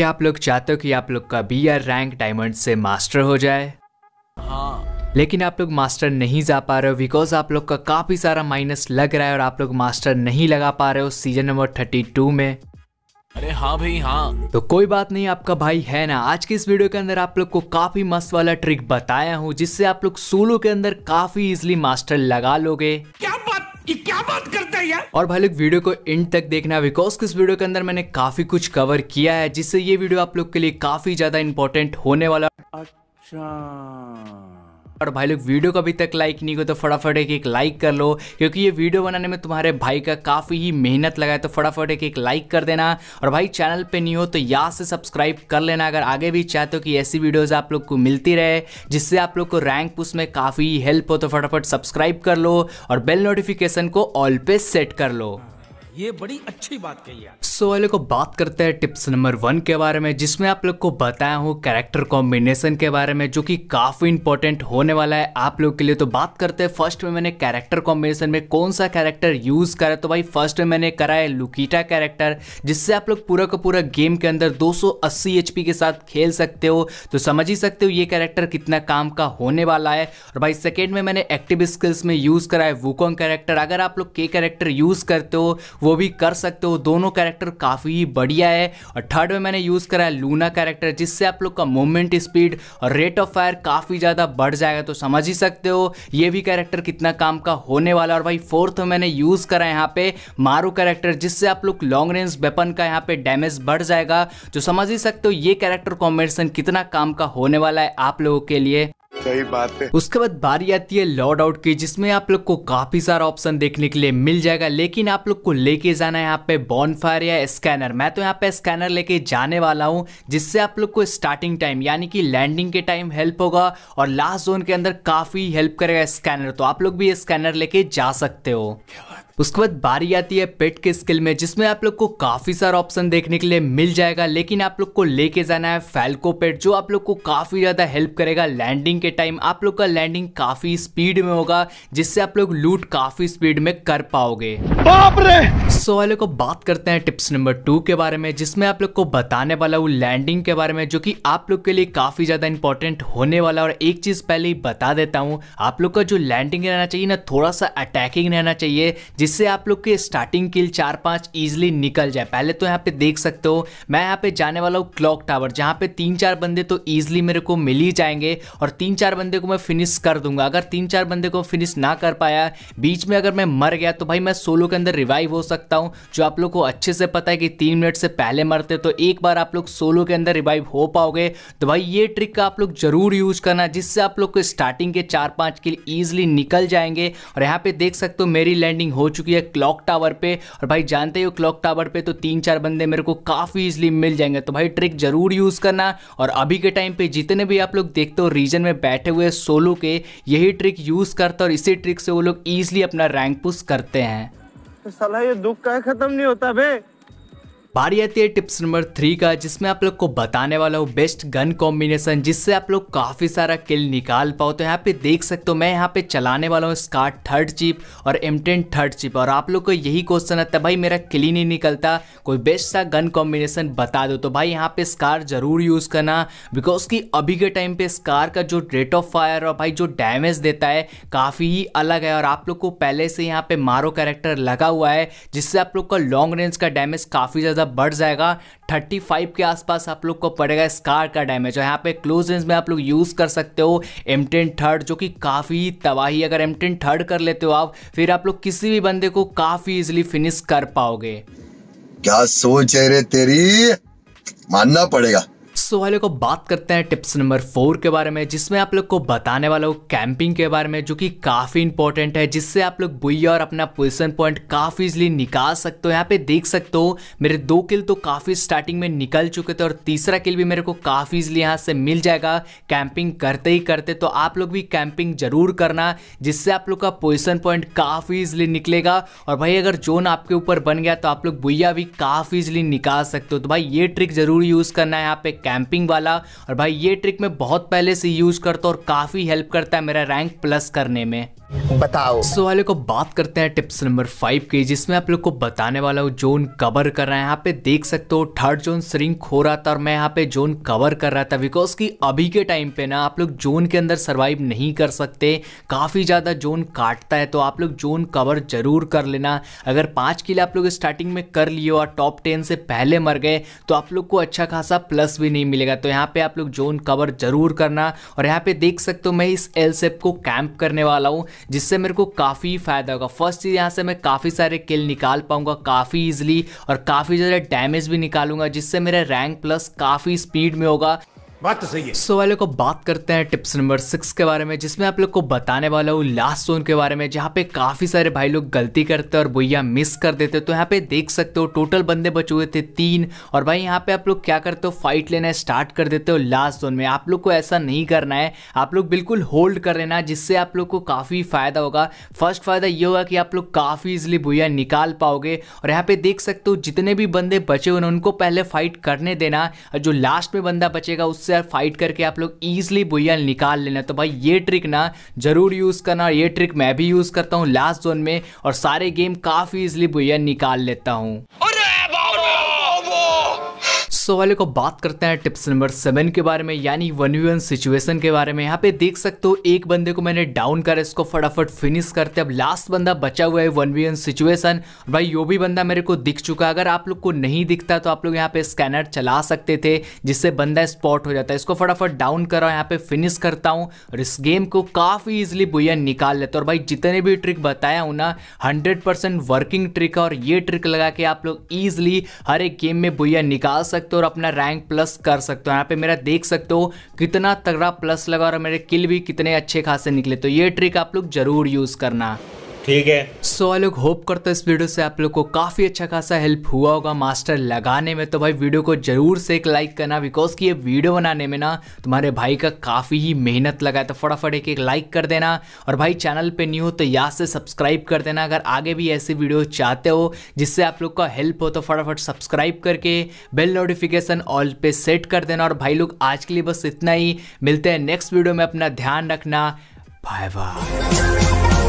क्या आप लोग चाहते हो कि आप लोग का बी आर रैंक डायमंड से मास्टर हो जाए हाँ लेकिन आप लोग मास्टर नहीं जा पा रहे हो बिकॉज आप लोग का काफ़ी सारा माइनस लग रहा है और आप लोग मास्टर नहीं लगा पा रहे हो सीजन नंबर थर्टी टू में अरे हाँ भाई हाँ तो कोई बात नहीं आपका भाई है ना आज के इस वीडियो के अंदर आप लोग को काफी मस्त वाला ट्रिक बताया हूँ जिससे आप लोग सोलो के अंदर काफी इजिली मास्टर लगा लोगे क्या बात क्या बात कर और भाई लोग वीडियो को एंड तक देखना बिकॉज किस वीडियो के अंदर मैंने काफी कुछ कवर किया है जिससे ये वीडियो आप लोग के लिए काफी ज्यादा इंपॉर्टेंट होने वाला अच्छा और भाई लोग वीडियो को अभी तक लाइक नहीं हो तो फटाफट एक एक लाइक कर लो क्योंकि ये वीडियो बनाने में तुम्हारे भाई का काफ़ी ही मेहनत लगा है तो फटाफट एक एक लाइक कर देना और भाई चैनल पे नहीं हो तो यहाँ से सब्सक्राइब कर लेना अगर आगे भी चाहते हो कि ऐसी वीडियोज़ आप लोग को मिलती रहे जिससे आप लोग को रैंक उसमें में काफ़ी हेल्प हो तो फटाफट सब्सक्राइब कर लो और बेल नोटिफिकेशन को ऑल पे सेट कर लो ये बड़ी अच्छी बात कही है सो so, लोग बात करते हैं टिप्स नंबर वन के बारे में जिसमें आप लोग को बताया हूँ कैरेक्टर कॉम्बिनेशन के बारे में जो कि काफ़ी इंपॉर्टेंट होने वाला है आप लोग के लिए तो बात करते हैं फर्स्ट में मैंने कैरेक्टर कॉम्बिनेशन में कौन सा कैरेक्टर यूज़ करा तो भाई फर्स्ट में मैंने करा है लुकीटा कैरेक्टर जिससे आप लोग पूरा का पूरा गेम के अंदर दो एचपी के साथ खेल सकते हो तो समझ ही सकते हो ये कैरेक्टर कितना काम का होने वाला है और भाई सेकेंड में मैंने एक्टिव स्किल्स में यूज़ करा है वुकोंग कैरेक्टर अगर आप लोग के कैरेक्टर यूज़ करते हो वो भी कर सकते हो दोनों कैरेक्टर कैरेक्टर काफ़ी बढ़िया है और थर्ड में मैंने यूज़ करा है लूना कैरेक्टर जिससे आप लोग का मूवमेंट स्पीड और रेट ऑफ फायर काफ़ी ज़्यादा बढ़ जाएगा तो समझ ही सकते हो ये भी कैरेक्टर कितना काम का होने वाला और भाई फोर्थ में मैंने यूज़ करा है यहाँ पे मारू कैरेक्टर जिससे आप लोग लॉन्ग रेंज वेपन का यहाँ पे डैमेज बढ़ जाएगा जो तो समझ ही सकते हो ये कैरेक्टर कॉम्बिनेशन कितना काम का होने वाला है आप लोगों के लिए सही बात है उसके बाद बारी आती है लॉर्ड आउट की जिसमें आप लोग को काफी सारा ऑप्शन देखने के लिए मिल जाएगा लेकिन आप लोग को लेके जाना है यहाँ पे बॉन फायर या स्कैनर मैं तो यहाँ पे स्कैनर लेके जाने वाला हूँ जिससे आप लोग को स्टार्टिंग टाइम यानी कि लैंडिंग के टाइम हेल्प होगा और लास्ट जोन के अंदर काफी हेल्प करेगा स्कैनर तो आप लोग भी स्कैनर लेके जा सकते हो उसके बाद बारी आती है पेट के स्किल में जिसमें आप लोग को काफ़ी सारा ऑप्शन देखने के लिए मिल जाएगा लेकिन आप लोग को लेके जाना है फैल्को पेट जो आप लोग को काफ़ी ज़्यादा हेल्प करेगा लैंडिंग के टाइम आप लोग का लैंडिंग काफ़ी स्पीड में होगा जिससे आप लोग लूट काफ़ी स्पीड में कर पाओगे बाप रे सो वाले को बात करते हैं टिप्स नंबर टू के बारे में जिसमें आप लोग को बताने वाला हूँ लैंडिंग के बारे में जो कि आप लोग के लिए काफ़ी ज़्यादा इंपॉर्टेंट होने वाला और एक चीज़ पहले ही बता देता हूँ आप लोग का जो लैंडिंग रहना चाहिए ना थोड़ा सा अटैकिंग रहना चाहिए जिस जिससे आप लोग के स्टार्टिंग किल चार पांच इजिली निकल जाए पहले तो यहाँ पे देख सकते हो मैं यहाँ पे जाने वाला हूँ क्लॉक टावर जहाँ पे तीन चार बंदे तो ईजिली मेरे को मिल ही जाएंगे और तीन चार बंदे को मैं फिनिश कर दूंगा अगर तीन चार बंदे को फिनिश ना कर पाया बीच में अगर मैं मर गया तो भाई मैं सोलो के अंदर रिवाइव हो सकता हूँ जो आप लोग को अच्छे से पता है कि तीन मिनट से पहले मरते तो एक बार आप लोग सोलो के अंदर रिवाइव हो पाओगे तो भाई ये ट्रिक का आप लोग जरूर यूज करना जिससे आप लोग को स्टार्टिंग के चार पाँच किल ईजिली निकल जाएंगे और यहाँ पे देख सकते हो मेरी लैंडिंग हो चुकी चुकी है क्लॉक टावर पे और भाई जानते हो क्लॉक टावर पे तो तीन चार बंदे मेरे को काफ़ी ईजिली मिल जाएंगे तो भाई ट्रिक ज़रूर यूज़ करना और अभी के टाइम पे जितने भी आप लोग देखते हो रीजन में बैठे हुए सोलो के यही ट्रिक यूज़ करते और इसी ट्रिक से वो लोग ईजिली अपना रैंक पुश करते हैं तो सलाह ये दुख का खत्म नहीं होता भाई बारी आती है टिप्स नंबर थ्री का जिसमें आप लोग को बताने वाला हूँ बेस्ट गन कॉम्बिनेशन जिससे आप लोग काफ़ी सारा किल निकाल पाओ तो यहाँ पे देख सकते हो मैं यहाँ पे चलाने वाला हूँ स्कार थर्ड चिप और एम टेन थर्ड चिप और आप लोग को यही क्वेश्चन आता है भाई मेरा किल ही नहीं निकलता कोई बेस्ट सा गन कॉम्बिनेशन बता दो तो भाई यहाँ पे स्कार ज़रूर यूज़ करना बिकॉज की अभी के टाइम पे स्कार का जो रेट ऑफ फायर और भाई जो डैमेज देता है काफ़ी ही अलग है और आप लोग को पहले से यहाँ पे मारो कैरेक्टर लगा हुआ है जिससे आप लोग का लॉन्ग रेंज का डैमेज काफ़ी ज़्यादा ज़्यादा मतलब बढ़ जाएगा 35 के आसपास आप लोग को पड़ेगा स्कार का डैमेज और यहाँ पे क्लोज रेंज में आप लोग यूज़ कर सकते हो एम टेन थर्ड जो कि काफ़ी तबाही अगर एम टेन थर्ड कर लेते हो आप फिर आप लोग किसी भी बंदे को काफ़ी ईजिली फिनिश कर पाओगे क्या सोच है रे तेरी मानना पड़ेगा सो वाले को बात करते हैं टिप्स नंबर फोर के बारे में जिसमें आप लोग को बताने वाला हूँ कैंपिंग के बारे में जो कि काफ़ी इंपॉर्टेंट है जिससे आप लोग बुइया और अपना पोजिशन पॉइंट काफ़ी इजिली निकाल सकते हो यहाँ पे देख सकते हो मेरे दो किल तो काफ़ी स्टार्टिंग में निकल चुके थे और तीसरा किल भी मेरे को काफ़ी इजिली यहाँ से मिल जाएगा कैंपिंग करते ही करते तो आप लोग भी कैंपिंग जरूर करना जिससे आप लोग का पोजिशन पॉइंट काफ़ी इजिली निकलेगा और भाई अगर जोन आपके ऊपर बन गया तो आप लोग बुइया भी काफ़ी इजिली निकाल सकते हो तो भाई ये ट्रिक ज़रूर यूज़ करना है यहाँ पे कैंप रैंपिंग वाला और भाई ये ट्रिक मैं बहुत पहले से यूज़ करता हूँ और काफ़ी हेल्प करता है मेरा रैंक प्लस करने में बताओ सो वाले को बात करते हैं टिप्स नंबर फाइव की जिसमें आप लोग को बताने वाला हूँ जोन कवर कर रहा है यहाँ पे देख सकते हो थर्ड जोन श्रिंक हो रहा था और मैं यहाँ पे जोन कवर कर रहा था बिकॉज कि अभी के टाइम पे ना आप लोग जोन के अंदर सरवाइव नहीं कर सकते काफ़ी ज़्यादा जोन काटता है तो आप लोग जोन कवर जरूर कर लेना अगर पांच किले आप लोग स्टार्टिंग में कर लिए और टॉप टेन से पहले मर गए तो आप लोग को अच्छा खासा प्लस भी नहीं मिलेगा तो यहाँ पे आप लोग जोन कवर जरूर करना और यहाँ पे देख सकते हो मैं इस एल सेप को कैंप करने वाला हूँ जिससे मेरे को काफ़ी फायदा होगा फर्स्ट चीज़ यहाँ से मैं काफ़ी सारे किल निकाल पाऊंगा काफ़ी ईजिली और काफ़ी ज़्यादा डैमेज भी निकालूंगा जिससे मेरा रैंक प्लस काफ़ी स्पीड में होगा बात तो सही है सो so, वाले को बात करते हैं टिप्स नंबर सिक्स के बारे में जिसमें आप लोग को बताने वाला हूँ लास्ट जोन के बारे में जहाँ पे काफी सारे भाई लोग गलती करते हैं और भैया मिस कर देते हैं तो यहाँ पे देख सकते हो टोटल बंदे बचे हुए थे तीन और भाई यहाँ पे आप लोग क्या करते हो फाइट लेना स्टार्ट कर देते हो लास्ट जोन में आप लोग को ऐसा नहीं करना है आप लोग बिल्कुल होल्ड कर लेना जिससे आप लोग को काफी फायदा होगा फर्स्ट फायदा ये होगा कि आप लोग काफी इजिली भूया निकाल पाओगे और यहाँ पे देख सकते हो जितने भी बंदे बचे हुए हैं उनको पहले फाइट करने देना और जो लास्ट में बंदा बचेगा उससे से फाइट करके आप लोग ईजिली बुया निकाल लेना तो भाई ये ट्रिक ना ज़रूर यूज़ करना ये ट्रिक मैं भी यूज़ करता हूँ लास्ट जोन में और सारे गेम काफ़ी ईजिली बुया निकाल लेता हूँ सो वाले को बात करते हैं टिप्स नंबर सेवन के बारे में यानी वन वी वन सिचुएशन के बारे में यहाँ पे देख सकते हो एक बंदे को मैंने डाउन करा इसको फटाफट फिनिश करते अब लास्ट बंदा बचा हुआ है वन वी वन सिचुएशन भाई यो भी बंदा मेरे को दिख चुका है अगर आप लोग को नहीं दिखता तो आप लोग यहाँ पे स्कैनर चला सकते थे जिससे बंदा स्पॉट हो जाता है इसको फटाफट डाउन करा यहाँ पे फिनिश करता हूँ और इस गेम को काफ़ी ईजिली बुया निकाल लेते और भाई जितने भी ट्रिक बताया हूँ ना हंड्रेड वर्किंग ट्रिक है और ये ट्रिक लगा के आप लोग ईजिली हर एक गेम में बुया निकाल सकते सकते हो और अपना रैंक प्लस कर सकते हो यहाँ पे मेरा देख सकते हो कितना तगड़ा प्लस लगा और मेरे किल भी कितने अच्छे खासे निकले तो ये ट्रिक आप लोग जरूर यूज़ करना ठीक है सो so, लोग होप करते इस वीडियो से आप लोग को काफी अच्छा खासा हेल्प हुआ होगा मास्टर लगाने में तो भाई वीडियो को जरूर से एक लाइक करना बिकॉज कि ये वीडियो बनाने में ना तुम्हारे भाई का काफी ही मेहनत लगा है तो फटाफट एक एक लाइक कर देना और भाई चैनल पे न्यू हो तो यहाँ से सब्सक्राइब कर देना अगर आगे भी ऐसी वीडियो चाहते हो जिससे आप लोग का हेल्प हो तो फटाफट सब्सक्राइब करके बेल नोटिफिकेशन ऑल पे सेट कर देना और भाई लोग आज के लिए बस इतना ही मिलते हैं नेक्स्ट वीडियो में अपना ध्यान रखना बाय बाय